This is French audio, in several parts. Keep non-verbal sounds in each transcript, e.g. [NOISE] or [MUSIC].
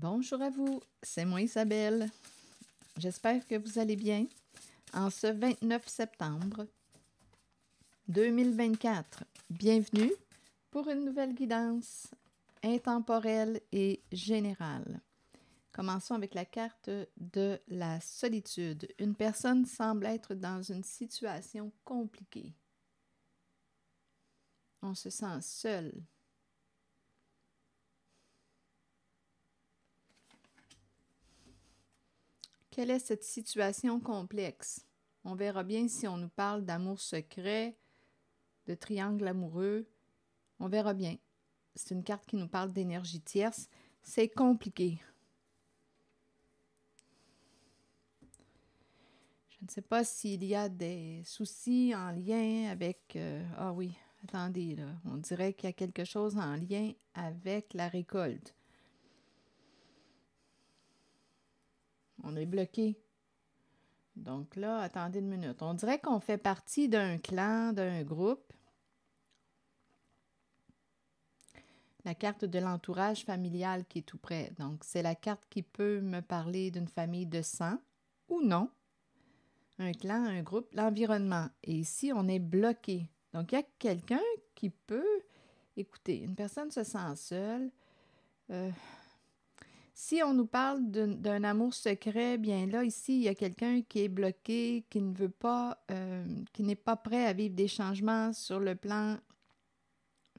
Bonjour à vous, c'est moi Isabelle. J'espère que vous allez bien en ce 29 septembre 2024. Bienvenue pour une nouvelle guidance intemporelle et générale. Commençons avec la carte de la solitude. Une personne semble être dans une situation compliquée. On se sent seul, Quelle est cette situation complexe? On verra bien si on nous parle d'amour secret, de triangle amoureux. On verra bien. C'est une carte qui nous parle d'énergie tierce. C'est compliqué. Je ne sais pas s'il y a des soucis en lien avec... Euh, ah oui, attendez, là. On dirait qu'il y a quelque chose en lien avec la récolte. On est bloqué. Donc là, attendez une minute. On dirait qu'on fait partie d'un clan, d'un groupe. La carte de l'entourage familial qui est tout près. Donc, c'est la carte qui peut me parler d'une famille de sang ou non. Un clan, un groupe, l'environnement. Et ici, on est bloqué. Donc, il y a quelqu'un qui peut, écoutez, une personne se sent seule. Euh, si on nous parle d'un amour secret, bien là, ici, il y a quelqu'un qui est bloqué, qui ne veut pas, euh, qui n'est pas prêt à vivre des changements sur le plan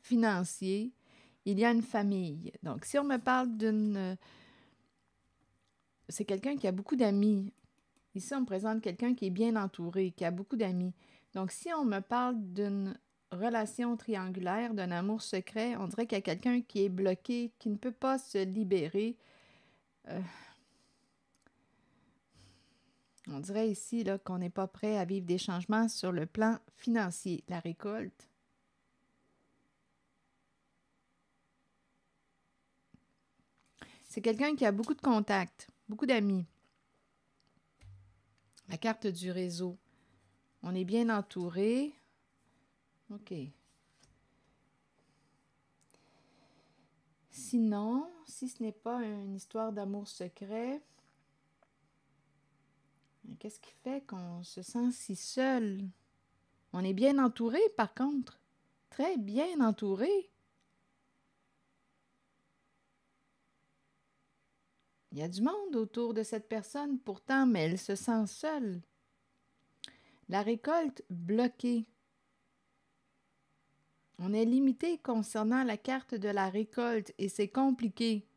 financier. Il y a une famille. Donc, si on me parle d'une... Euh, c'est quelqu'un qui a beaucoup d'amis. Ici, on me présente quelqu'un qui est bien entouré, qui a beaucoup d'amis. Donc, si on me parle d'une relation triangulaire, d'un amour secret, on dirait qu'il y a quelqu'un qui est bloqué, qui ne peut pas se libérer euh, on dirait ici qu'on n'est pas prêt à vivre des changements sur le plan financier, la récolte. C'est quelqu'un qui a beaucoup de contacts, beaucoup d'amis. La carte du réseau. On est bien entouré. OK. Sinon, si ce n'est pas une histoire d'amour secret, qu'est-ce qui fait qu'on se sent si seul? On est bien entouré, par contre, très bien entouré. Il y a du monde autour de cette personne pourtant, mais elle se sent seule. La récolte bloquée on est limité concernant la carte de la récolte et c'est compliqué.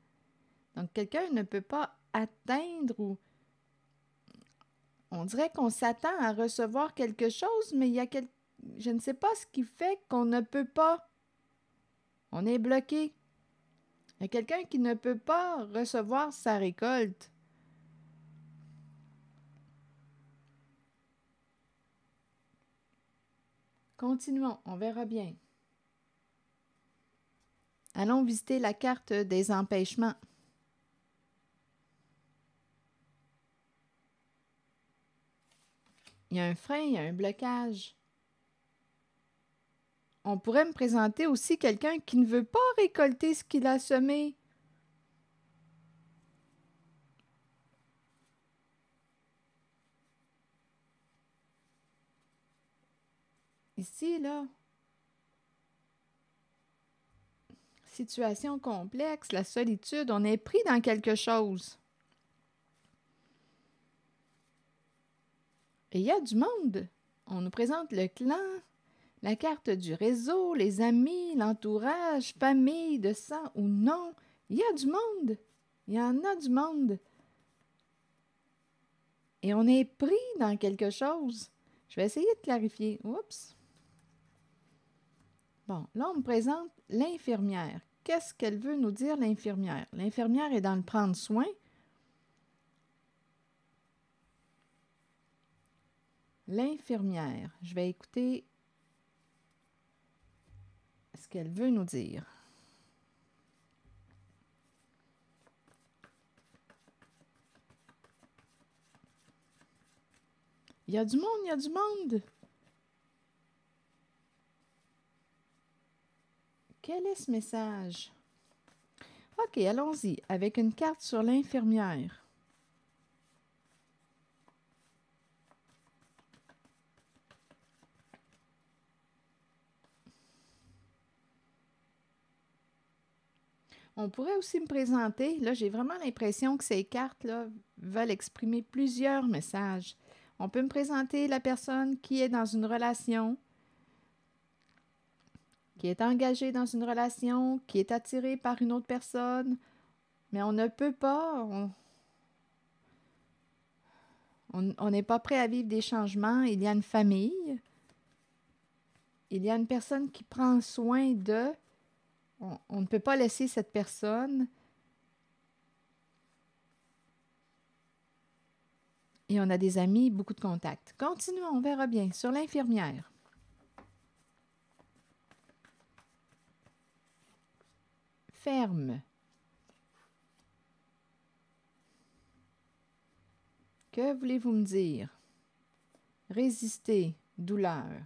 Donc quelqu'un ne peut pas atteindre ou on dirait qu'on s'attend à recevoir quelque chose, mais il y a quelque... je ne sais pas ce qui fait qu'on ne peut pas. On est bloqué. Il y a quelqu'un qui ne peut pas recevoir sa récolte. Continuons, on verra bien. Allons visiter la carte des empêchements. Il y a un frein, il y a un blocage. On pourrait me présenter aussi quelqu'un qui ne veut pas récolter ce qu'il a semé. Ici, là, situation complexe, la solitude, on est pris dans quelque chose. Et il y a du monde. On nous présente le clan, la carte du réseau, les amis, l'entourage, famille, de sang ou non. Il y a du monde. Il y en a du monde. Et on est pris dans quelque chose. Je vais essayer de clarifier. Oups. Bon, là, on me présente l'infirmière. Qu'est-ce qu'elle veut nous dire, l'infirmière? L'infirmière est dans le prendre soin. L'infirmière, je vais écouter ce qu'elle veut nous dire. Il y a du monde, il y a du monde. Quel est ce message? OK, allons-y avec une carte sur l'infirmière. On pourrait aussi me présenter, là j'ai vraiment l'impression que ces cartes-là veulent exprimer plusieurs messages. On peut me présenter la personne qui est dans une relation, qui est engagé dans une relation, qui est attiré par une autre personne, mais on ne peut pas, on n'est pas prêt à vivre des changements. Il y a une famille, il y a une personne qui prend soin de, on, on ne peut pas laisser cette personne. Et on a des amis, beaucoup de contacts. Continuons, on verra bien. Sur l'infirmière. ferme. Que voulez-vous me dire? Résister, douleur.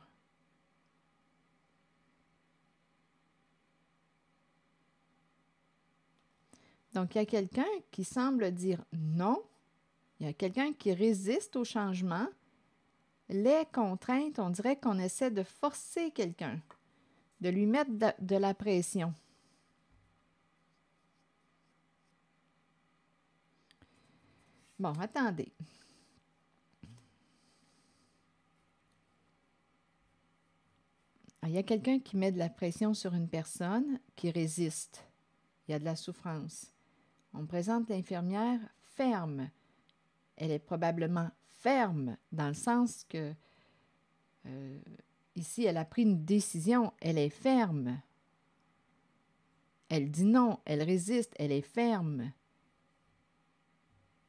Donc, il y a quelqu'un qui semble dire non, il y a quelqu'un qui résiste au changement. Les contraintes, on dirait qu'on essaie de forcer quelqu'un, de lui mettre de, la pression. Bon, attendez. Ah, il y a quelqu'un qui met de la pression sur une personne qui résiste. Il y a de la souffrance. On présente l'infirmière ferme. Elle est probablement ferme dans le sens que euh, ici, elle a pris une décision, elle est ferme. Elle dit non, elle résiste, elle est ferme.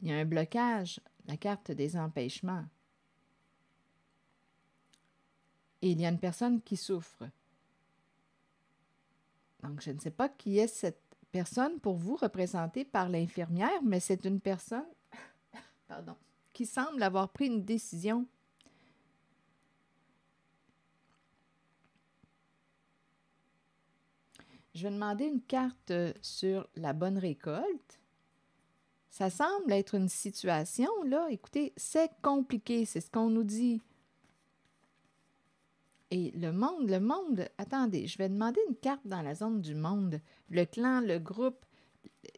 Il y a un blocage, la carte des empêchements. Et il y a une personne qui souffre. Donc, je ne sais pas qui est cette personne pour vous représentée par l'infirmière, mais c'est une personne [LAUGHS] qui semble avoir pris une décision. Je vais demander une carte sur la bonne récolte. Ça semble être une situation, là, écoutez, c'est compliqué, c'est ce qu'on nous dit. Et le monde, le monde, attendez, je vais demander une carte dans la zone du monde. Le clan, le groupe,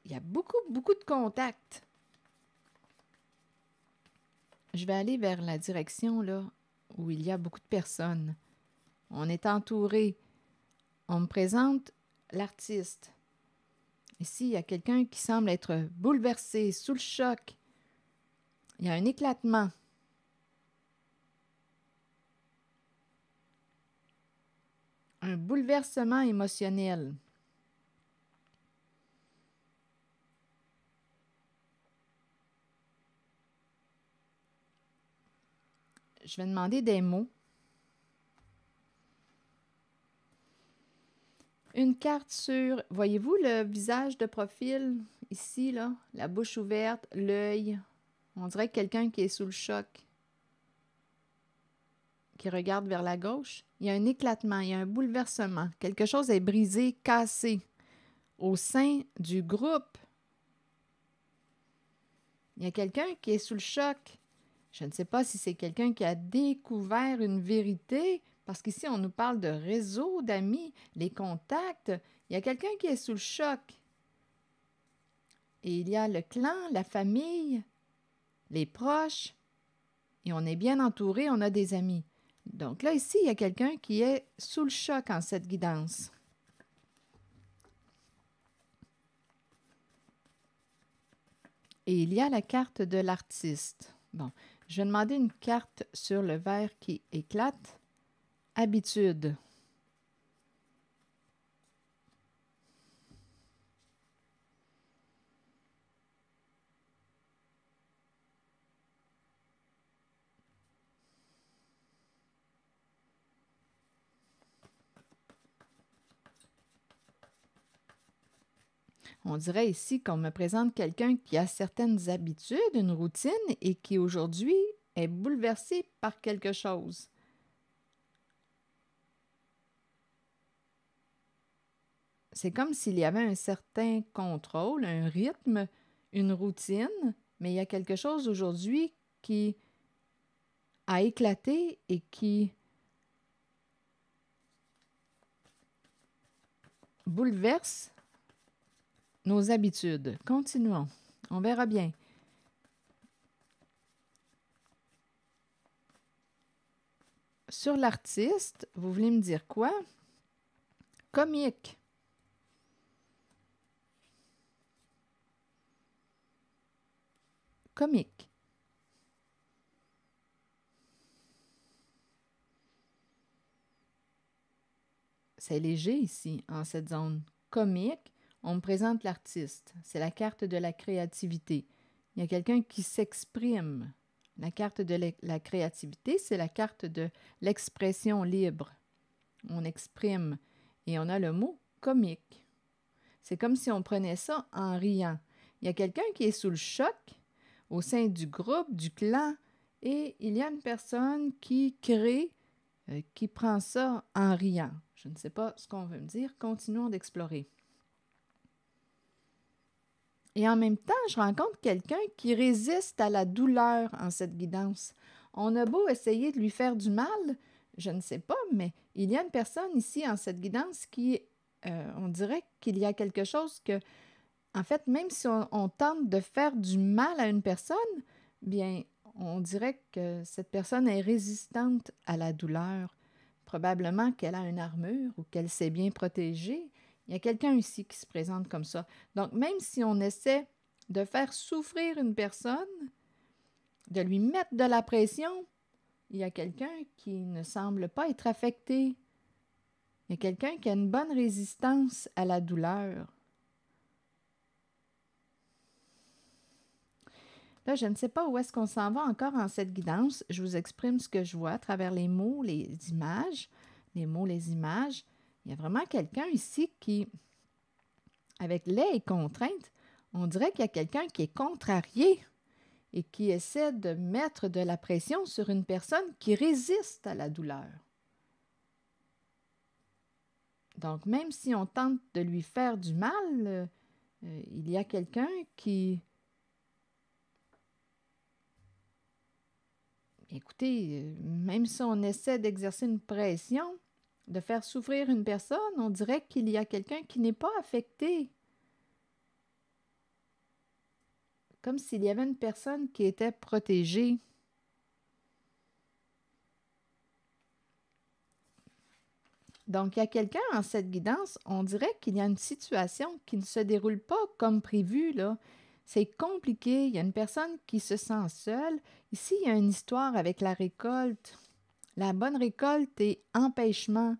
il y a beaucoup, beaucoup de contacts. Je vais aller vers la direction, là, où il y a beaucoup de personnes. On est entouré. On me présente l'artiste. Ici, il y a quelqu'un qui semble être bouleversé, sous le choc, il y a un éclatement. Un bouleversement émotionnel. Je vais demander des mots une carte sur, voyez-vous le visage de profil ici, là, la bouche ouverte, l'œil. On dirait quelqu'un qui est sous le choc, qui regarde vers la gauche. Il y a un éclatement, il y a un bouleversement. Quelque chose est brisé, cassé au sein du groupe. Il y a quelqu'un qui est sous le choc. Je ne sais pas si c'est quelqu'un qui a découvert une vérité, parce qu'ici, on nous parle de réseau d'amis, les contacts. Il y a quelqu'un qui est sous le choc. Et il y a le clan, la famille, les proches. Et on est bien entouré, on a des amis. Donc là, ici, il y a quelqu'un qui est sous le choc en cette guidance. Et il y a la carte de l'artiste. Bon, je vais demander une carte sur le verre qui éclate habitude. On dirait ici qu'on me présente quelqu'un qui a certaines habitudes, une routine, et qui aujourd'hui est bouleversé par quelque chose. c'est comme s'il y avait un certain contrôle, un rythme, une routine, mais il y a quelque chose aujourd'hui qui a éclaté et qui bouleverse nos habitudes. Continuons. On verra bien. Sur l'artiste, vous voulez me dire quoi? Comique. comique. C'est léger ici, en cette zone. Comique, on présente l'artiste. C'est la carte de la créativité. Il y a quelqu'un qui s'exprime. La carte de la créativité, c'est la carte de l'expression libre. On exprime et on a le mot comique. C'est comme si on prenait ça en riant. Il y a quelqu'un qui est sous le choc, au sein du groupe, du clan, et il y a une personne qui crée, euh, qui prend ça en riant. Je ne sais pas ce qu'on veut me dire. Continuons d'explorer. Et en même temps, je rencontre quelqu'un qui résiste à la douleur en cette guidance. On a beau essayer de lui faire du mal, je ne sais pas, mais il y a une personne ici en cette guidance qui, euh, on dirait qu'il y a quelque chose que en fait, même si on, tente de faire du mal à une personne, bien, on dirait que cette personne est résistante à la douleur. Probablement qu'elle a une armure ou qu'elle s'est bien protégée. Il y a quelqu'un ici qui se présente comme ça. Donc, même si on essaie de faire souffrir une personne, de lui mettre de la pression, il y a quelqu'un qui ne semble pas être affecté. Il y a quelqu'un qui a une bonne résistance à la douleur. je ne sais pas où est-ce qu'on s'en va encore en cette guidance. Je vous exprime ce que je vois à travers les mots, les images, les mots, les images. Il y a vraiment quelqu'un ici qui, avec les et contraintes, on dirait qu'il y a quelqu'un qui est contrarié et qui essaie de mettre de la pression sur une personne qui résiste à la douleur. Donc, même si on tente de lui faire du mal, euh, il y a quelqu'un qui, Écoutez, euh, même si on essaie d'exercer une pression, de faire souffrir une personne, on dirait qu'il y a quelqu'un qui n'est pas affecté. Comme s'il y avait une personne qui était protégée. Donc, il y a quelqu'un en cette guidance, on dirait qu'il y a une situation qui ne se déroule pas comme prévu, là c'est compliqué. Il y a une personne qui se sent seule. Ici, il y a une histoire avec la récolte. La bonne récolte est empêchement.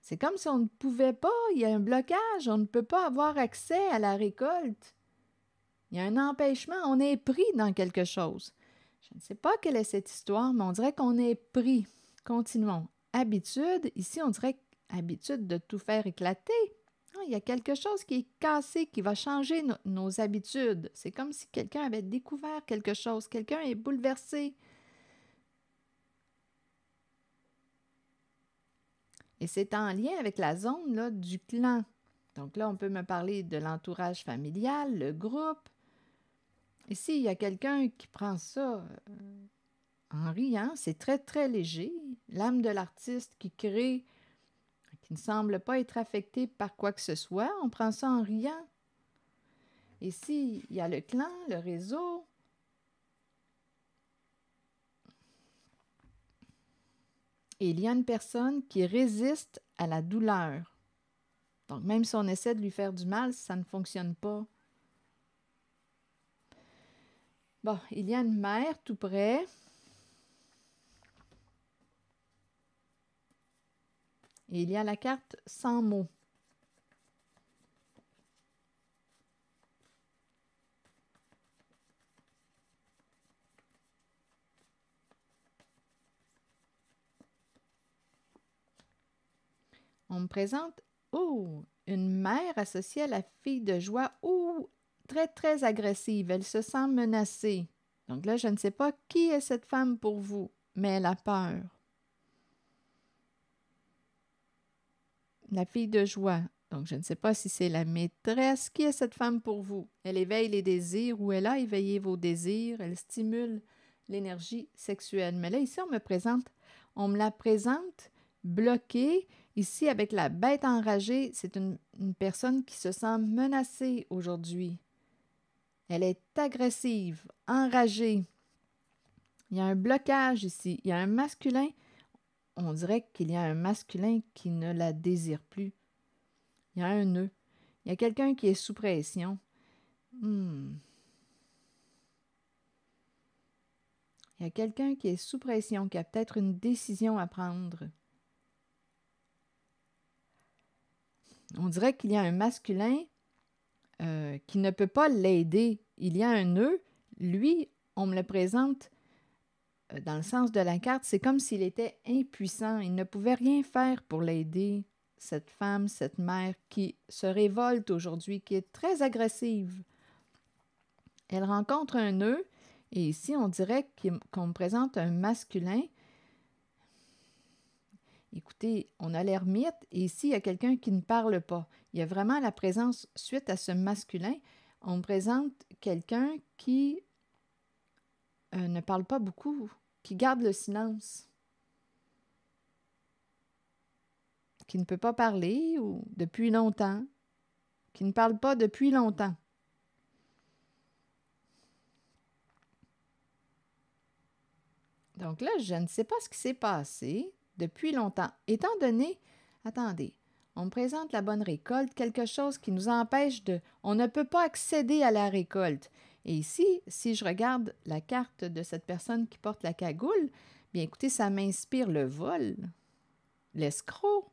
C'est comme si on ne pouvait pas, il y a un blocage, on ne peut pas avoir accès à la récolte. Il y a un empêchement, on est pris dans quelque chose. Je ne sais pas quelle est cette histoire, mais on dirait qu'on est pris. Continuons. Habitude, ici on dirait habitude de tout faire éclater il y a quelque chose qui est cassé, qui va changer nos habitudes. C'est comme si quelqu'un avait découvert quelque chose, quelqu'un est bouleversé. Et c'est en lien avec la zone là, du clan. Donc là, on peut me parler de l'entourage familial, le groupe. Et s'il y a quelqu'un qui prend ça euh, en riant, c'est très, très léger. L'âme de l'artiste qui crée ne semble pas être affecté par quoi que ce soit, on prend ça en riant. Et il y a le clan, le réseau, et il y a une personne qui résiste à la douleur. Donc même si on essaie de lui faire du mal, ça ne fonctionne pas. Bon, il y a une mère tout près Et il y a la carte sans mots. On me présente, oh, une mère associée à la fille de joie, ou oh, très, très agressive. Elle se sent menacée. Donc là, je ne sais pas qui est cette femme pour vous, mais elle a peur. la fille de joie. Donc, je ne sais pas si c'est la maîtresse. Qui est cette femme pour vous? Elle éveille les désirs ou elle a éveillé vos désirs. Elle stimule l'énergie sexuelle. Mais là, ici, on me présente, on me la présente bloquée. Ici, avec la bête enragée, c'est une, une personne qui se sent menacée aujourd'hui. Elle est agressive, enragée. Il y a un blocage ici. Il y a un masculin on dirait qu'il y a un masculin qui ne la désire plus. Il y a un nœud. Il y a quelqu'un qui est sous pression. Hmm. Il y a quelqu'un qui est sous pression, qui a peut-être une décision à prendre. On dirait qu'il y a un masculin euh, qui ne peut pas l'aider. Il y a un nœud. Lui, on me le présente euh, dans le sens de la carte, c'est comme s'il était impuissant. Il ne pouvait rien faire pour l'aider, cette femme, cette mère qui se révolte aujourd'hui, qui est très agressive. Elle rencontre un nœud, et ici on dirait qu'on présente un masculin. Écoutez, on a l'air mythe et ici il y a quelqu'un qui ne parle pas. Il y a vraiment la présence, suite à ce masculin, on présente quelqu'un qui euh, ne parle pas beaucoup, qui garde le silence, qui ne peut pas parler ou depuis longtemps, qui ne parle pas depuis longtemps. Donc là, je ne sais pas ce qui s'est passé depuis longtemps. Étant donné, attendez, on me présente la bonne récolte, quelque chose qui nous empêche de... On ne peut pas accéder à la récolte. Et ici, si je regarde la carte de cette personne qui porte la cagoule, bien écoutez, ça m'inspire le vol, l'escroc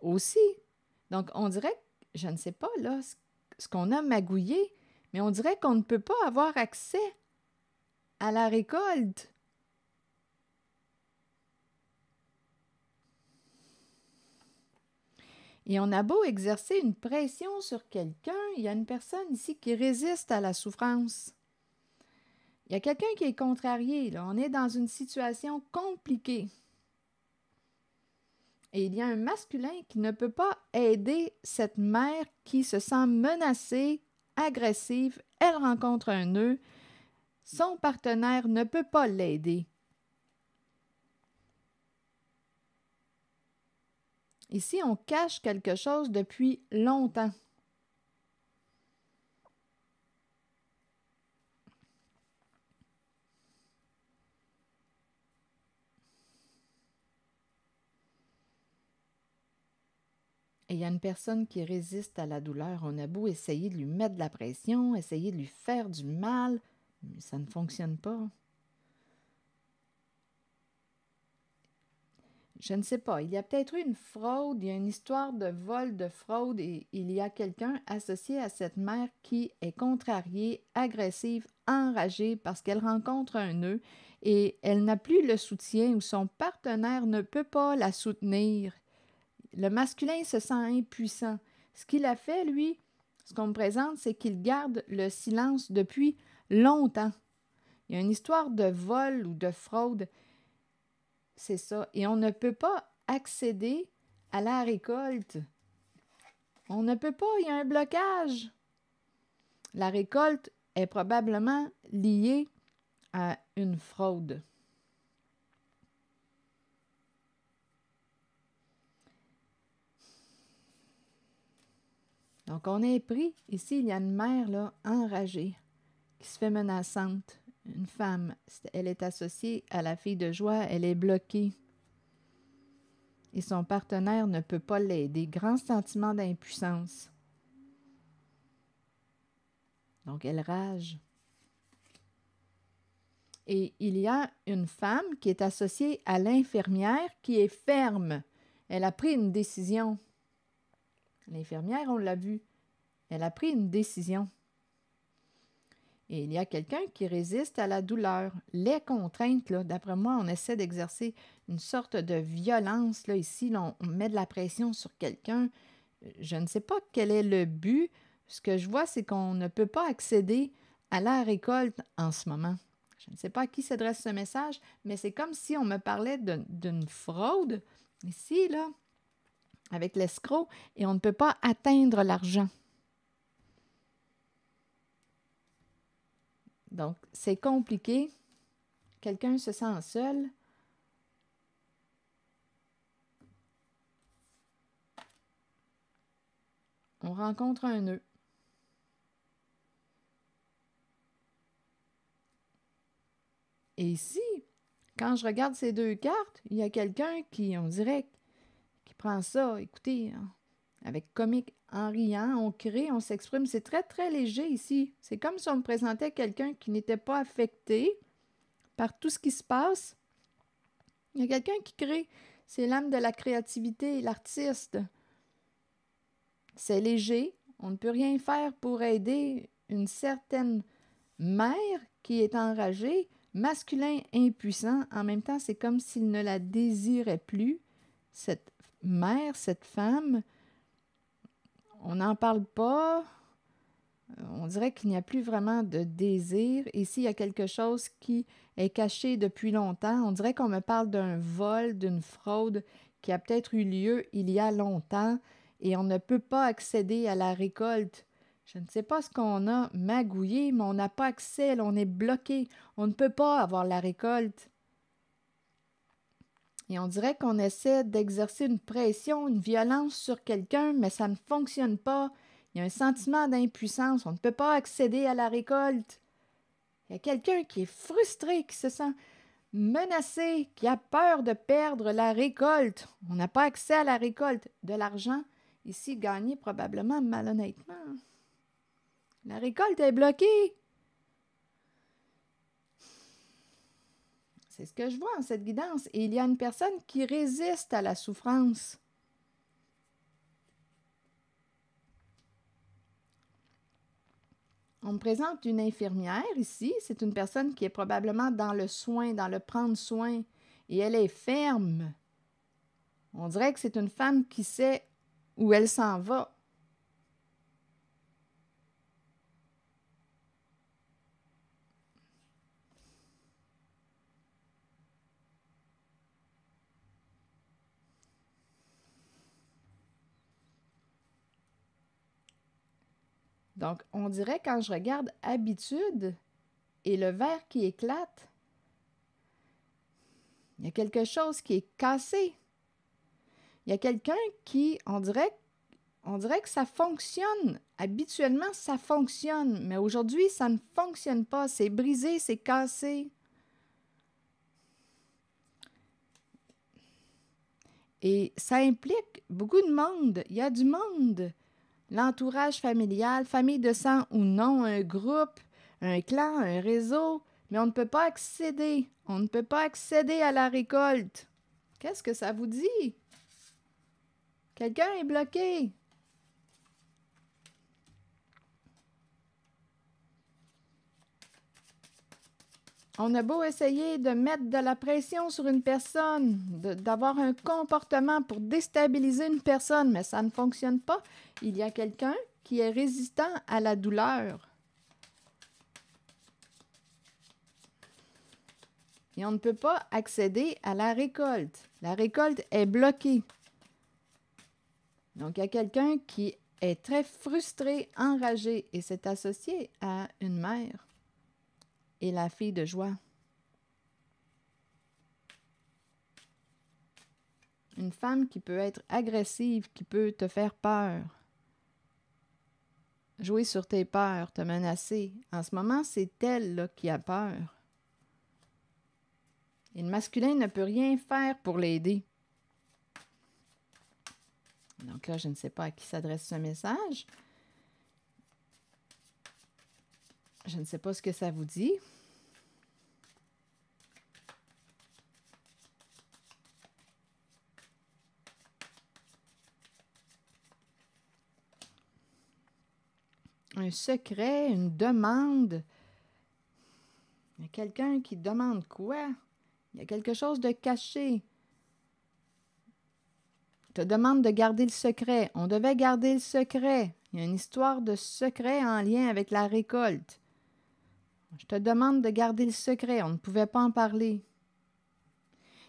aussi. Donc, on dirait, je ne sais pas, là, ce qu'on a magouillé, mais on dirait qu'on ne peut pas avoir accès à la récolte Et on a beau exercer une pression sur quelqu'un, il y a une personne ici qui résiste à la souffrance. Il y a quelqu'un qui est contrarié, on est dans une situation compliquée. Et il y a un masculin qui ne peut pas aider cette mère qui se sent menacée, agressive, elle rencontre un nœud, son partenaire ne peut pas l'aider. Ici, on cache quelque chose depuis longtemps, Et il y a une personne qui résiste à la douleur. On a beau essayer de lui mettre de la pression, essayer de lui faire du mal, mais ça ne fonctionne pas. je ne sais pas, il y a peut-être une fraude, il y a une histoire de vol, de fraude, et il y a quelqu'un associé à cette mère qui est contrariée, agressive, enragée parce qu'elle rencontre un nœud et elle n'a plus le soutien ou son partenaire ne peut pas la soutenir. Le masculin se sent impuissant. Ce qu'il a fait, lui, ce qu'on me présente, c'est qu'il garde le silence depuis longtemps. Il y a une histoire de vol ou de fraude c'est ça. Et on ne peut pas accéder à la récolte. On ne peut pas, il y a un blocage. La récolte est probablement liée à une fraude. Donc, on est pris. Ici, il y a une mère là, enragée qui se fait menaçante une femme, elle est associée à la fille de joie, elle est bloquée. Et son partenaire ne peut pas l'aider. grands sentiments d'impuissance. Donc elle rage. Et il y a une femme qui est associée à l'infirmière qui est ferme. Elle a pris une décision. L'infirmière, on l'a vu, elle a pris une décision. Et il y a quelqu'un qui résiste à la douleur. Les contraintes, d'après moi, on essaie d'exercer une sorte de violence. Là, ici, on met de la pression sur quelqu'un. Je ne sais pas quel est le but. Ce que je vois, c'est qu'on ne peut pas accéder à la récolte en ce moment. Je ne sais pas à qui s'adresse ce message, mais c'est comme si on me parlait d'une fraude ici, là, avec l'escroc, et on ne peut pas atteindre l'argent. Donc, c'est compliqué. Quelqu'un se sent seul. On rencontre un nœud. Et ici, quand je regarde ces deux cartes, il y a quelqu'un qui, on dirait, qui prend ça, écoutez, hein. Avec comique en riant, on crée, on s'exprime. C'est très, très léger ici. C'est comme si on me présentait quelqu'un qui n'était pas affecté par tout ce qui se passe. Il y a quelqu'un qui crée. C'est l'âme de la créativité, l'artiste. C'est léger. On ne peut rien faire pour aider une certaine mère qui est enragée, masculin impuissant. En même temps, c'est comme s'il ne la désirait plus, cette mère, cette femme on n'en parle pas, euh, on dirait qu'il n'y a plus vraiment de désir. Et s'il y a quelque chose qui est caché depuis longtemps, on dirait qu'on me parle d'un vol, d'une fraude qui a peut-être eu lieu il y a longtemps et on ne peut pas accéder à la récolte. Je ne sais pas ce qu'on a magouillé, mais on n'a pas accès, on est bloqué, on ne peut pas avoir la récolte. Et on dirait qu'on essaie d'exercer une pression, une violence sur quelqu'un, mais ça ne fonctionne pas. Il y a un sentiment d'impuissance. On ne peut pas accéder à la récolte. Il y a quelqu'un qui est frustré, qui se sent menacé, qui a peur de perdre la récolte. On n'a pas accès à la récolte de l'argent, ici gagné probablement malhonnêtement. La récolte est bloquée. C'est ce que je vois en cette guidance. Et il y a une personne qui résiste à la souffrance. On me présente une infirmière ici. C'est une personne qui est probablement dans le soin, dans le prendre soin. Et elle est ferme. On dirait que c'est une femme qui sait où elle s'en va. Donc, on dirait quand je regarde habitude et le verre qui éclate, il y a quelque chose qui est cassé. Il y a quelqu'un qui, on dirait, on dirait que ça fonctionne. Habituellement, ça fonctionne, mais aujourd'hui, ça ne fonctionne pas. C'est brisé, c'est cassé. Et ça implique beaucoup de monde. Il y a du monde l'entourage familial, famille de sang ou non, un groupe, un clan, un réseau, mais on ne peut pas accéder. On ne peut pas accéder à la récolte. Qu'est-ce que ça vous dit? Quelqu'un est bloqué. On a beau essayer de mettre de la pression sur une personne, d'avoir un comportement pour déstabiliser une personne, mais ça ne fonctionne pas. Il y a quelqu'un qui est résistant à la douleur. Et on ne peut pas accéder à la récolte. La récolte est bloquée. Donc, il y a quelqu'un qui est très frustré, enragé, et s'est associé à une mère et la fille de joie. Une femme qui peut être agressive, qui peut te faire peur, jouer sur tes peurs, te menacer. En ce moment, c'est elle qui a peur. Et le masculin ne peut rien faire pour l'aider. Donc là, je ne sais pas à qui s'adresse ce message. Je ne sais pas ce que ça vous dit. Un secret, une demande. Il y a quelqu'un qui demande quoi? Il y a quelque chose de caché. Te demande de garder le secret. On devait garder le secret. Il y a une histoire de secret en lien avec la récolte. Je te demande de garder le secret, on ne pouvait pas en parler.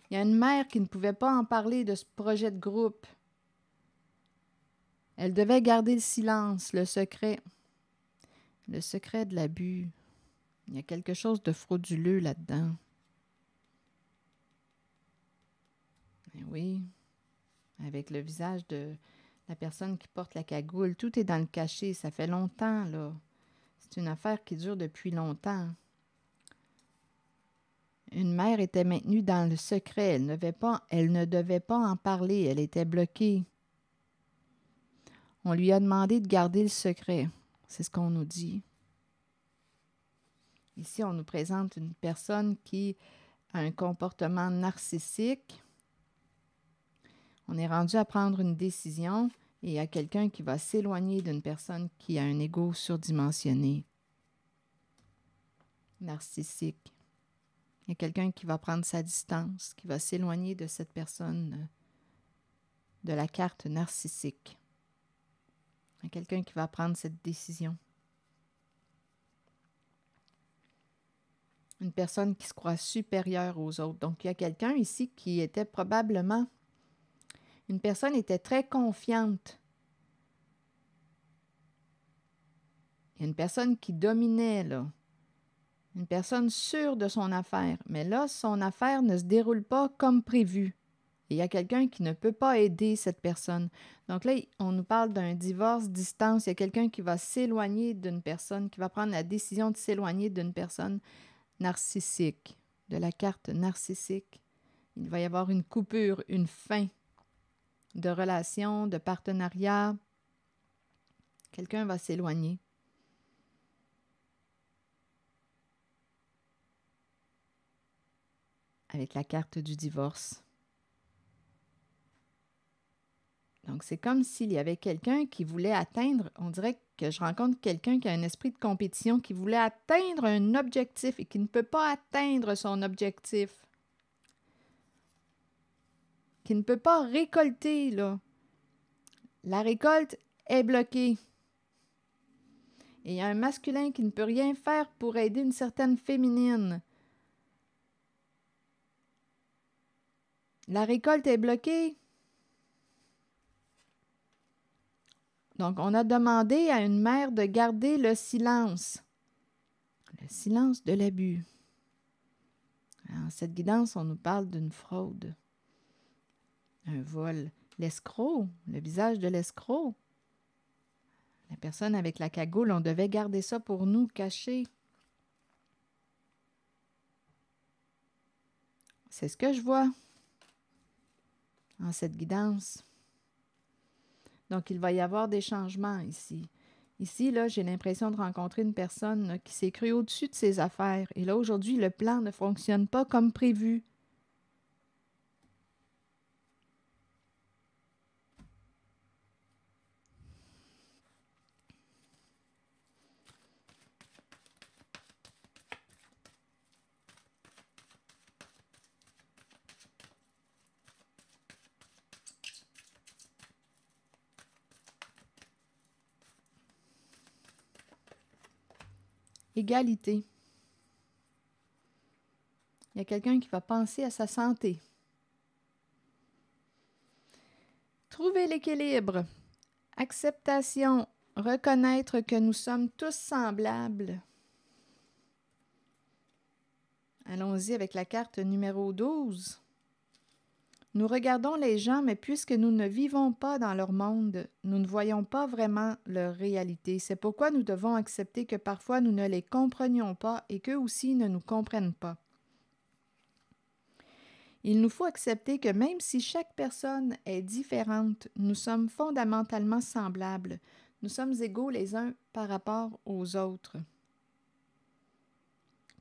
Il y a une mère qui ne pouvait pas en parler de ce projet de groupe. Elle devait garder le silence, le secret. Le secret de l'abus. Il y a quelque chose de frauduleux là-dedans. Ben oui, avec le visage de la personne qui porte la cagoule, tout est dans le cachet, ça fait longtemps, là. C'est une affaire qui dure depuis longtemps. Une mère était maintenue dans le secret. Elle ne, devait pas, elle ne devait pas en parler. Elle était bloquée. On lui a demandé de garder le secret. C'est ce qu'on nous dit. Ici, on nous présente une personne qui a un comportement narcissique. On est rendu à prendre une décision et a quelqu'un qui va s'éloigner d'une personne qui a un ego surdimensionné, narcissique. Il y a quelqu'un qui va prendre sa distance, qui va s'éloigner de cette personne, de la carte narcissique. Il y a quelqu'un qui va prendre cette décision. Une personne qui se croit supérieure aux autres. Donc, il y a quelqu'un ici qui était probablement une personne était très confiante. Il y a une personne qui dominait, là. Une personne sûre de son affaire. Mais là, son affaire ne se déroule pas comme prévu. il y a quelqu'un qui ne peut pas aider cette personne. Donc là, on nous parle d'un divorce, distance. Il y a quelqu'un qui va s'éloigner d'une personne, qui va prendre la décision de s'éloigner d'une personne narcissique, de la carte narcissique. Il va y avoir une coupure, une fin de relations, de partenariats, quelqu'un va s'éloigner. Avec la carte du divorce. Donc, c'est comme s'il y avait quelqu'un qui voulait atteindre, on dirait que je rencontre quelqu'un qui a un esprit de compétition, qui voulait atteindre un objectif et qui ne peut pas atteindre son objectif qui ne peut pas récolter, là. La récolte est bloquée. Et il y a un masculin qui ne peut rien faire pour aider une certaine féminine. La récolte est bloquée. Donc, on a demandé à une mère de garder le silence, le silence de l'abus. En cette guidance, on nous parle d'une fraude. Un vol. L'escroc, le visage de l'escroc. La personne avec la cagoule, on devait garder ça pour nous, caché. C'est ce que je vois en cette guidance. Donc, il va y avoir des changements ici. Ici, là, j'ai l'impression de rencontrer une personne qui s'est crue au-dessus de ses affaires. Et là, aujourd'hui, le plan ne fonctionne pas comme prévu. Égalité. Il y a quelqu'un qui va penser à sa santé. Trouver l'équilibre. Acceptation. Reconnaître que nous sommes tous semblables. Allons-y avec la carte numéro 12. Nous regardons les gens, mais puisque nous ne vivons pas dans leur monde, nous ne voyons pas vraiment leur réalité. C'est pourquoi nous devons accepter que parfois nous ne les comprenions pas et qu'eux aussi ne nous comprennent pas. Il nous faut accepter que même si chaque personne est différente, nous sommes fondamentalement semblables. Nous sommes égaux les uns par rapport aux autres.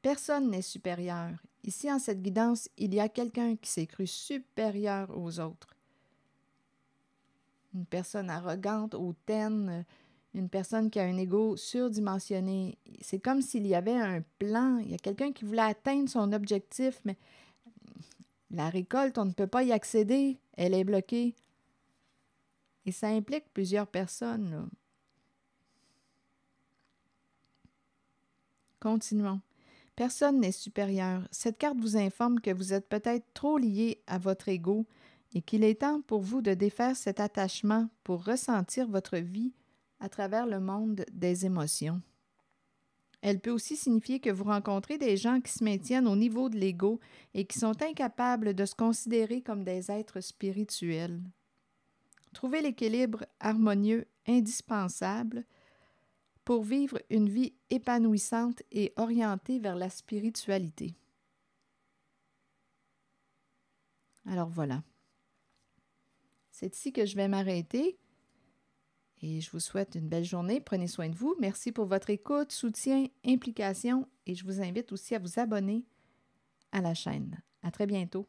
Personne n'est supérieur. Ici, en cette guidance, il y a quelqu'un qui s'est cru supérieur aux autres. Une personne arrogante, hautaine, une personne qui a un ego surdimensionné. C'est comme s'il y avait un plan, il y a quelqu'un qui voulait atteindre son objectif, mais la récolte, on ne peut pas y accéder, elle est bloquée. Et ça implique plusieurs personnes. Continuons. Personne n'est supérieur. Cette carte vous informe que vous êtes peut-être trop lié à votre ego et qu'il est temps pour vous de défaire cet attachement pour ressentir votre vie à travers le monde des émotions. Elle peut aussi signifier que vous rencontrez des gens qui se maintiennent au niveau de l'ego et qui sont incapables de se considérer comme des êtres spirituels. Trouvez l'équilibre harmonieux indispensable pour vivre une vie épanouissante et orientée vers la spiritualité. Alors voilà. C'est ici que je vais m'arrêter et je vous souhaite une belle journée. Prenez soin de vous. Merci pour votre écoute, soutien, implication et je vous invite aussi à vous abonner à la chaîne. À très bientôt.